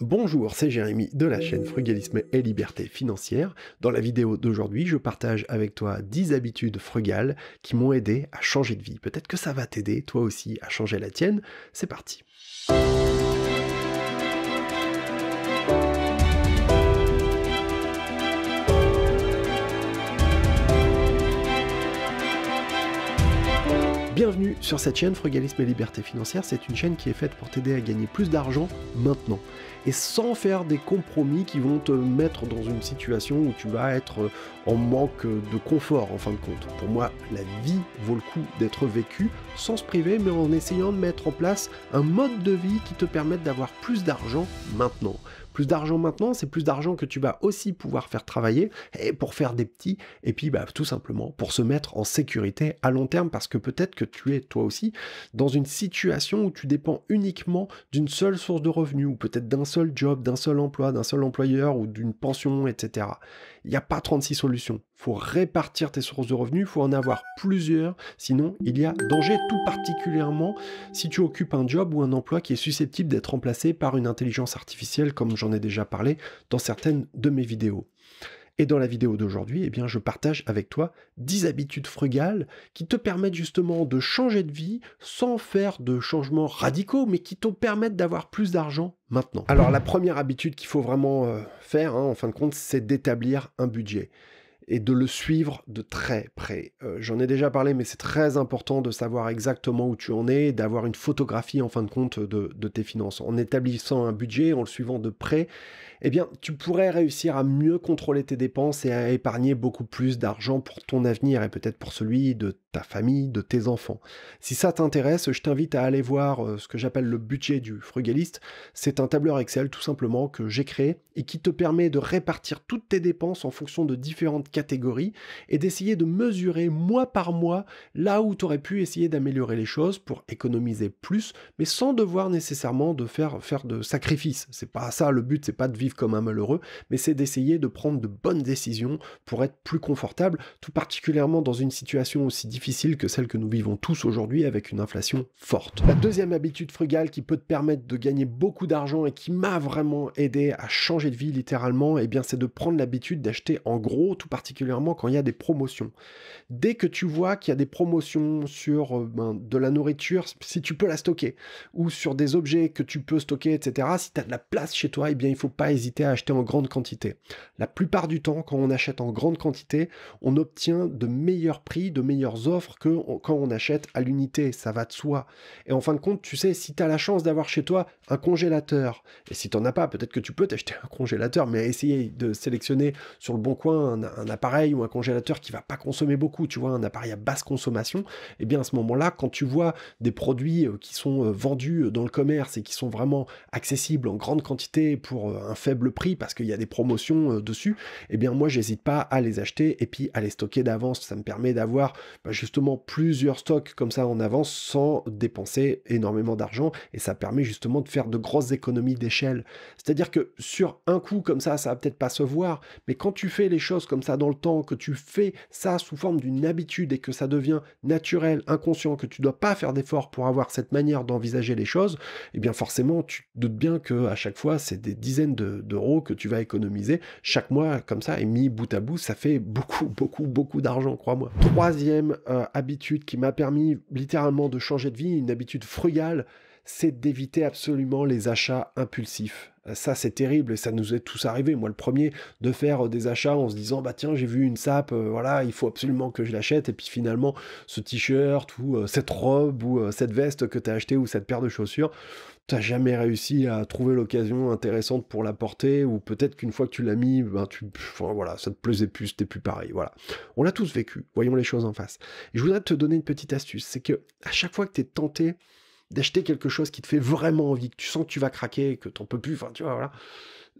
Bonjour, c'est Jérémy de la chaîne Frugalisme et Liberté Financière. Dans la vidéo d'aujourd'hui, je partage avec toi 10 habitudes frugales qui m'ont aidé à changer de vie. Peut-être que ça va t'aider toi aussi à changer la tienne. C'est parti. Bienvenue sur cette chaîne Frugalisme et Liberté Financière, c'est une chaîne qui est faite pour t'aider à gagner plus d'argent maintenant et sans faire des compromis qui vont te mettre dans une situation où tu vas être euh, en manque de confort en fin de compte. Pour moi, la vie vaut le coup d'être vécue sans se priver mais en essayant de mettre en place un mode de vie qui te permette d'avoir plus d'argent maintenant. Plus d'argent maintenant, c'est plus d'argent que tu vas aussi pouvoir faire travailler et pour faire des petits, et puis bah, tout simplement pour se mettre en sécurité à long terme, parce que peut-être que tu es toi aussi dans une situation où tu dépends uniquement d'une seule source de revenus, ou peut-être d'un seul job, d'un seul emploi, d'un seul employeur, ou d'une pension, etc. Il n'y a pas 36 solutions faut répartir tes sources de revenus, il faut en avoir plusieurs, sinon il y a danger tout particulièrement si tu occupes un job ou un emploi qui est susceptible d'être remplacé par une intelligence artificielle comme j'en ai déjà parlé dans certaines de mes vidéos. Et dans la vidéo d'aujourd'hui, eh bien, je partage avec toi 10 habitudes frugales qui te permettent justement de changer de vie sans faire de changements radicaux, mais qui te permettent d'avoir plus d'argent maintenant. Alors la première habitude qu'il faut vraiment euh, faire, hein, en fin de compte, c'est d'établir un budget et de le suivre de très près. Euh, j'en ai déjà parlé, mais c'est très important de savoir exactement où tu en es, d'avoir une photographie en fin de compte de, tes finances. En établissant un budget, en le suivant de près, eh bien, tu pourrais réussir à mieux contrôler tes dépenses et à épargner beaucoup plus d'argent pour ton avenir et peut-être pour celui de ta famille, de tes enfants. Si ça t'intéresse, je t'invite à aller voir euh, ce que j'appelle le budget du frugaliste. C'est un tableur Excel tout simplement que j'ai créé et qui te permet de répartir toutes tes dépenses en fonction de différentes et d'essayer de mesurer mois par mois là où tu aurais pu essayer d'améliorer les choses pour économiser plus, mais sans devoir nécessairement de faire, faire de sacrifices. C'est pas ça le but, c'est pas de vivre comme un malheureux, mais c'est d'essayer de prendre de bonnes décisions pour être plus confortable, tout particulièrement dans une situation aussi difficile que celle que nous vivons tous aujourd'hui avec une inflation forte. La deuxième habitude frugale qui peut te permettre de gagner beaucoup d'argent et qui m'a vraiment aidé à changer de vie littéralement, et eh bien c'est de prendre l'habitude d'acheter en gros tout particulièrement particulièrement quand il y a des promotions. Dès que tu vois qu'il y a des promotions sur euh, ben, de la nourriture, si tu peux la stocker, ou sur des objets que tu peux stocker, etc., si tu as de la place chez toi, eh bien, il ne faut pas hésiter à acheter en grande quantité. La plupart du temps, quand on achète en grande quantité, on obtient de meilleurs prix, de meilleures offres que quand on achète à l'unité. Ça va de soi. Et en fin de compte, tu sais, si tu as la chance d'avoir chez toi un congélateur, et si tu n'en as pas, peut-être que tu peux t'acheter un congélateur, mais essayer de sélectionner sur le bon coin un appareil ou un congélateur qui va pas consommer beaucoup, tu vois, un appareil à basse consommation, et eh bien à ce moment-là, quand tu vois des produits euh, qui sont euh, vendus euh, dans le commerce et qui sont vraiment accessibles en grande quantité pour un faible prix parce qu'il y a des promotions dessus, et eh bien moi j'hésite pas à les acheter et puis à les stocker d'avance. Ça me permet d'avoir bah, justement plusieurs stocks comme ça en avance sans dépenser énormément d'argent et ça permet justement de faire de grosses économies d'échelle. C'est-à-dire que sur un coup comme ça, ça va peut-être pas se voir, mais quand tu fais les choses comme ça dans le temps, que tu fais ça sous forme d'une habitude et que ça devient naturel, inconscient, que tu dois pas faire d'efforts pour avoir cette manière d'envisager les choses, eh bien forcément, tu doutes bien que à chaque fois, c'est des dizaines d'euros que tu vas économiser chaque mois comme ça et mis bout à bout, ça fait beaucoup, beaucoup, beaucoup d'argent, crois-moi. Troisième euh, habitude qui m'a permis littéralement de changer de vie, une habitude frugale c'est d'éviter absolument les achats impulsifs. Euh, ça, c'est terrible et ça nous est tous arrivé. Moi, le premier, de faire euh, des achats en se disant, bah tiens, j'ai vu une sape, euh, voilà, il faut absolument que je l'achète. Et puis finalement, ce t-shirt ou cette robe ou cette veste que tu as acheté ou cette paire de chaussures, t'as jamais réussi à trouver l'occasion intéressante pour la porter ou peut-être qu'une fois que tu l'as mis, ben tu, voilà, ça te plaisait plus, c'était plus pareil. Voilà. On l'a tous vécu. Voyons les choses en face. je voudrais te donner une petite astuce, c'est que à chaque fois que tu es tenté d'acheter quelque chose qui te fait vraiment envie, que tu sens que tu vas craquer, que t'en peux plus, enfin tu vois, voilà,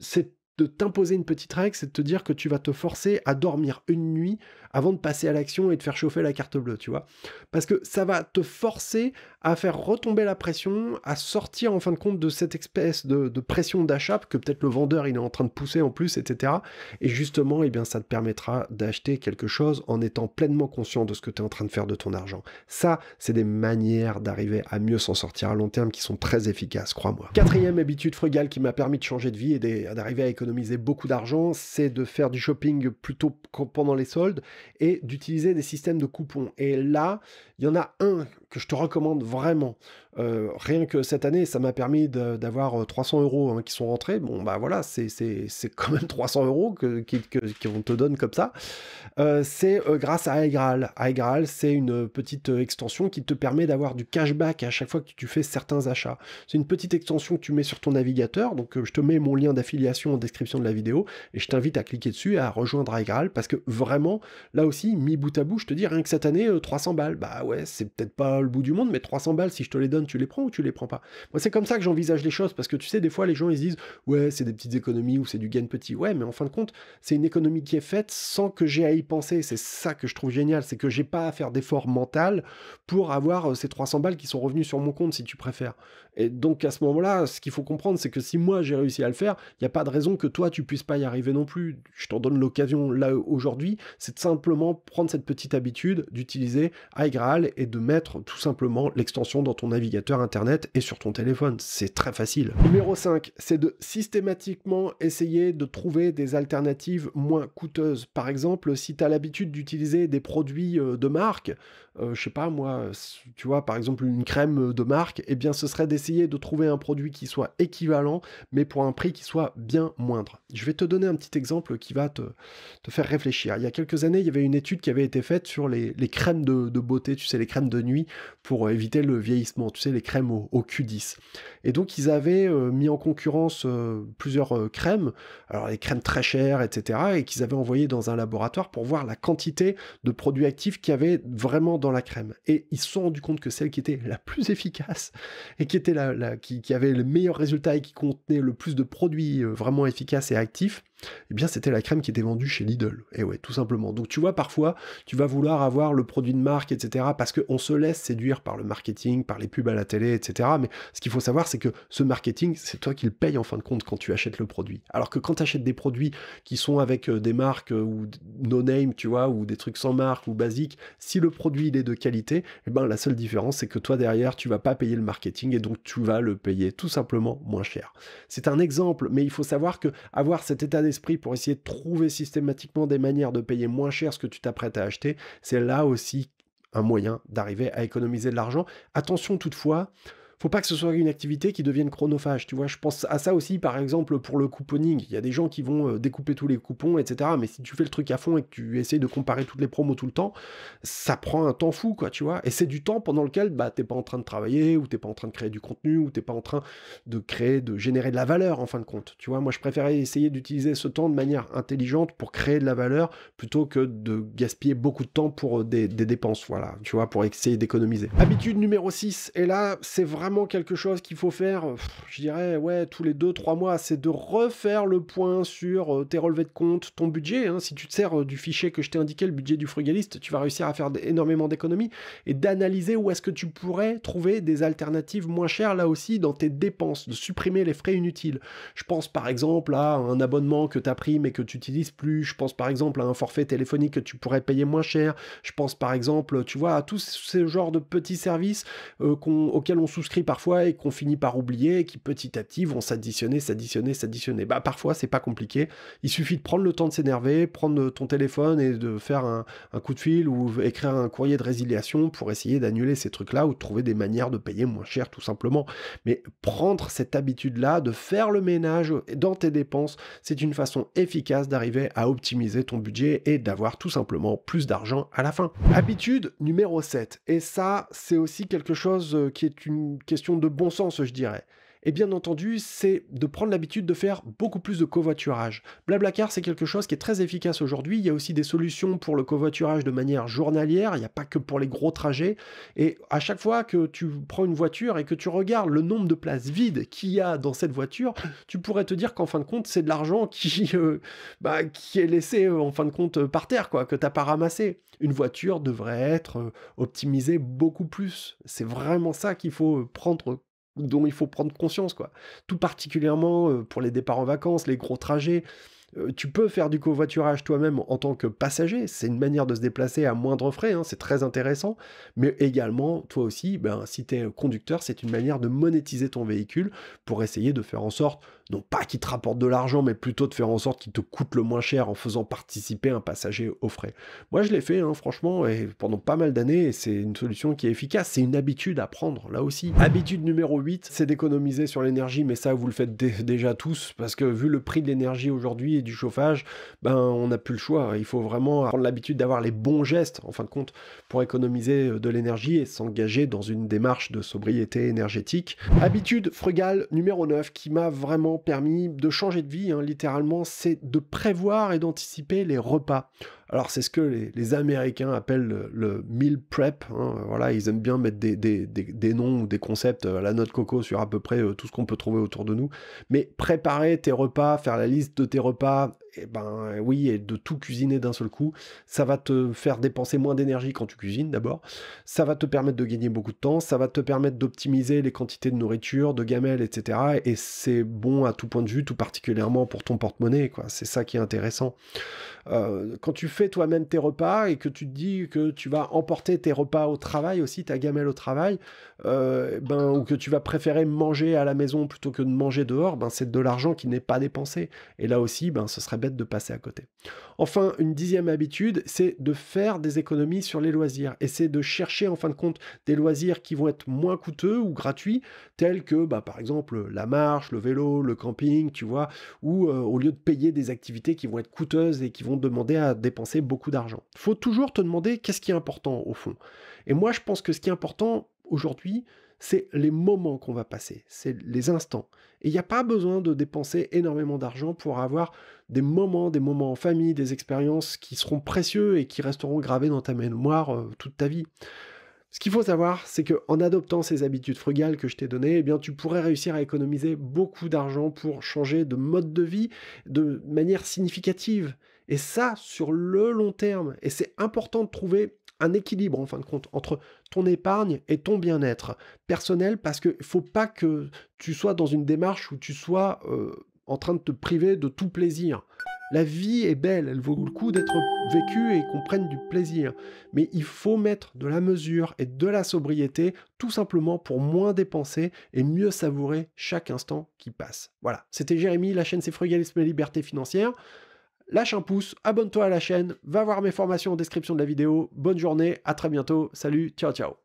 c'est de t'imposer une petite règle, c'est de te dire que tu vas te forcer à dormir une nuit avant de passer à l'action et de faire chauffer la carte bleue, tu vois. Parce que ça va te forcer à faire retomber la pression, à sortir en fin de compte de cette espèce de, pression d'achat que peut-être le vendeur il est en train de pousser en plus, etc. Et justement, eh bien, ça te permettra d'acheter quelque chose en étant pleinement conscient de ce que tu es en train de faire de ton argent. Ça, c'est des manières d'arriver à mieux s'en sortir à long terme qui sont très efficaces, crois-moi. Quatrième habitude frugale qui m'a permis de changer de vie et d'arriver à économiser beaucoup d'argent, c'est de faire du shopping plutôt pendant les soldes et d'utiliser des systèmes de coupons. Et là, il y en a un que je te recommande vraiment. Euh, rien que cette année, ça m'a permis d'avoir 300 euh, euros hein, qui sont rentrés. Bon, bah voilà, c'est quand même 300 euros qu'on que, te donne comme ça. Euh, c'est grâce à Aigral. Aigral, c'est une petite extension qui te permet d'avoir du cashback à chaque fois que tu fais certains achats. C'est une petite extension que tu mets sur ton navigateur. Donc, je te mets mon lien d'affiliation en description de la vidéo et je t'invite à cliquer dessus et à rejoindre Aigral parce que vraiment, là aussi, mi bout à bout, je te dis, rien que cette année, 300 balles. Bah ouais, c'est peut-être pas le bout du monde, mais 300 balles, si je te les donne, tu les prends ou tu les prends pas Moi, c'est comme ça que j'envisage les choses, parce que tu sais, des fois, les gens, ils se disent, ouais, c'est des petites économies ou c'est du gain petit. Ouais, mais en fin de compte, c'est une économie qui est faite sans que j'ai à y penser. C'est ça que je trouve génial, c'est que j'ai pas à faire d'effort mental pour avoir euh, ces 300 balles qui sont revenus sur mon compte, si tu préfères. Et donc, à ce moment-là, ce qu'il faut comprendre, c'est que si moi, j'ai réussi à le faire, il n'y a pas de raison que toi, tu puisses pas y arriver non plus. Je t'en donne l'occasion là aujourd'hui, c'est de simplement prendre cette petite habitude d'utiliser iGraal et de mettre tout simplement l'extension dans ton navigateur internet et sur ton téléphone. C'est très facile. Numéro 5, c'est de systématiquement essayer de trouver des alternatives moins coûteuses. Par exemple, si tu as l'habitude d'utiliser des produits euh, de marque, euh, je sais pas moi, tu vois, par exemple une crème euh, de marque, eh bien ce serait d'essayer de trouver un produit qui soit équivalent, mais pour un prix qui soit bien moindre. Je vais te donner un petit exemple qui va te, faire réfléchir. Il y a quelques années, il y avait une étude qui avait été faite sur les, crèmes de beauté, tu sais, les crèmes de nuit pour euh, éviter le vieillissement, tu sais, les crèmes au, Q10. Et donc ils avaient euh, mis en concurrence euh, plusieurs crèmes, alors les crèmes très chères, etc., et qu'ils avaient envoyées dans un laboratoire pour voir la quantité de produits actifs qu'il y avait vraiment dans la crème. Et ils se sont rendus compte que celle qui était la plus efficace et qui, qui, avait le meilleur résultat et qui contenait le plus de produits vraiment efficaces et actifs, eh bien c'était la crème qui était vendue chez Lidl. Et eh ouais, tout simplement. Donc tu vois, parfois, tu vas vouloir avoir le produit de marque, etc. Parce qu'on se laisse séduire par le marketing, par les pubs à la télé, etc. Mais ce qu'il faut savoir, c'est que ce marketing, c'est toi qui le payes en fin de compte quand tu achètes le produit. Alors que quand tu achètes des produits qui sont avec euh, des marques euh, ou no-name, tu vois, ou des trucs sans marque ou basiques, si le produit il est de qualité, eh ben la seule différence, c'est que toi derrière, tu vas pas payer le marketing et donc tu vas le payer tout simplement moins cher. C'est un exemple, mais il faut savoir que avoir cet état d'esprit esprit pour essayer de trouver systématiquement des manières de payer moins cher ce que tu t'apprêtes à acheter, c'est là aussi un moyen d'arriver à économiser de l'argent. Attention toutefois, faut pas que ce soit une activité qui devienne chronophage. Tu vois, je pense à ça aussi, par exemple, pour le couponing. Il y a des gens qui vont euh, découper tous les coupons, etc. Mais si tu fais le truc à fond et que tu essayes de comparer toutes les promos tout le temps, ça prend un temps fou, quoi, tu vois. Et c'est du temps pendant lequel, bah, t'es pas en train de travailler, ou t'es pas en train de créer du contenu, ou t'es pas en train de créer, de générer de la valeur, en fin de compte. Tu vois, moi, je préférais essayer d'utiliser ce temps de manière intelligente pour créer de la valeur plutôt que de gaspiller beaucoup de temps pour euh, des, des dépenses, voilà, tu vois, pour essayer d'économiser. Habitude numéro 6, et là, c'est vraiment quelque chose qu'il faut faire, euh, je dirais, ouais, tous les 2-3 mois, c'est de refaire le point sur euh, tes relevés de compte, ton budget. Hein. Si tu te sers euh, du fichier que je t'ai indiqué, le budget du frugaliste, tu vas réussir à faire énormément d'économies et d'analyser où est-ce que tu pourrais trouver des alternatives moins chères là aussi dans tes dépenses, de supprimer les frais inutiles. Je pense par exemple à un abonnement que tu as pris mais que tu n'utilises plus. Je pense par exemple à un forfait téléphonique que tu pourrais payer moins cher. Je pense par exemple, tu vois, à tous ces genres de petits services auxquels on souscrit parfois et qu'on finit par oublier et qui petit à petit vont s'additionner, s'additionner, s'additionner. Bah parfois c'est pas compliqué, il suffit de prendre le temps de s'énerver, prendre ton téléphone et de faire un, un, coup de fil ou écrire un courrier de résiliation pour essayer d'annuler ces trucs-là ou trouver des manières de payer moins cher tout simplement. Mais prendre cette habitude-là de faire le ménage dans tes dépenses, c'est une façon efficace d'arriver à optimiser ton budget et d'avoir tout simplement plus d'argent à la fin. Habitude numéro 7. Et ça, c'est aussi quelque chose euh, qui est une question de bon sens, je dirais. Et bien entendu, c'est de prendre l'habitude de faire beaucoup plus de covoiturage. Blablacar, c'est quelque chose qui est très efficace aujourd'hui. Il y a aussi des solutions pour le covoiturage de manière journalière. Il n'y a pas que pour les gros trajets. Et à chaque fois que tu prends une voiture et que tu regardes le nombre de places vides qu'il y a dans cette voiture, tu pourrais te dire qu'en fin de compte, c'est de l'argent qui, euh, bah, qui est laissé euh, en fin de compte par terre, quoi, que n'as pas ramassé. Une voiture devrait être euh, optimisée beaucoup plus. C'est vraiment ça qu'il faut prendre dont il faut prendre conscience, quoi. Tout particulièrement euh, pour les départs en vacances, les gros trajets. Euh, tu peux faire du covoiturage toi-même en tant que passager, c'est une manière de se déplacer à moindre frais, hein, c'est très intéressant, mais également, toi aussi, ben, si tu es conducteur, c'est une manière de monétiser ton véhicule pour essayer de faire en sorte, non pas qu'il te rapporte de l'argent, mais plutôt de faire en sorte qu'il te coûte le moins cher en faisant participer un passager aux frais. Moi, je l'ai fait, hein, franchement, pendant pas mal d'années, c'est une solution qui est efficace, c'est une habitude à prendre, là aussi. Habitude numéro 8, c'est d'économiser sur l'énergie, mais ça, vous le faites déjà tous, parce que vu le prix de l'énergie aujourd'hui, du chauffage, ben on n'a plus le choix. Il faut vraiment prendre l'habitude d'avoir les bons gestes, en fin de compte, pour économiser euh, de l'énergie et s'engager dans une démarche de sobriété énergétique. Habitude frugale numéro 9 qui m'a vraiment permis de changer de vie, hein, littéralement, c'est de prévoir et d'anticiper les repas. Alors c'est ce que les, Américains appellent le, meal prep. Hein. voilà, ils aiment bien mettre des, noms ou des concepts à la note coco sur à peu près euh, tout ce qu'on peut trouver autour de nous. Mais préparer tes repas, faire la liste de tes repas eh ben euh, oui, et de tout cuisiner d'un seul coup, ça va te faire dépenser moins d'énergie quand tu cuisines d'abord, ça va te permettre de gagner beaucoup de temps, ça va te permettre d'optimiser les quantités de nourriture, de gamelles, etc. Et c'est bon à tout point de vue, tout particulièrement pour ton porte-monnaie, quoi. C'est ça qui est intéressant. Euh, quand tu fais toi-même tes repas et que tu te dis que tu vas emporter tes repas au travail aussi, ta gamelle au travail, euh, eh ben, ou que tu vas préférer manger à la maison plutôt que de manger dehors, ben, c'est de l'argent qui n'est pas dépensé. Et là aussi, ben, ce serait bien de passer à côté. Enfin, une dixième habitude, c'est de faire des économies sur les loisirs et c'est de chercher en fin de compte des loisirs qui vont être moins coûteux ou gratuits, tels que bah, par exemple la marche, le vélo, le camping, tu vois, ou euh, au lieu de payer des activités qui vont être coûteuses et qui vont demander à dépenser beaucoup d'argent. Faut toujours te demander qu'est-ce qui est important au fond. Et moi, je pense que ce qui est important aujourd'hui, c'est les moments qu'on va passer, c'est les instants. Et il n'y a pas besoin de dépenser énormément d'argent pour avoir des moments, des moments en famille, des expériences qui seront précieux et qui resteront gravés dans ta mémoire euh, toute ta vie. Ce qu'il faut savoir, c'est qu'en adoptant ces habitudes frugales que je t'ai données, eh bien, tu pourrais réussir à économiser beaucoup d'argent pour changer de mode de vie de manière significative. Et ça, sur le long terme. Et c'est important de trouver un équilibre en fin de compte entre ton épargne et ton bien-être personnel parce qu'il ne faut pas que tu sois dans une démarche où tu sois euh, en train de te priver de tout plaisir. La vie est belle, elle vaut le coup d'être vécue et qu'on prenne du plaisir. Mais il faut mettre de la mesure et de la sobriété, tout simplement pour moins dépenser et mieux savourer chaque instant qui passe. Voilà, c'était Jérémy, la chaîne C'est Frugalisme et Liberté Financière lâche un pouce, abonne-toi à la chaîne, va voir mes formations en description de la vidéo. Bonne journée, à très bientôt, salut, ciao ciao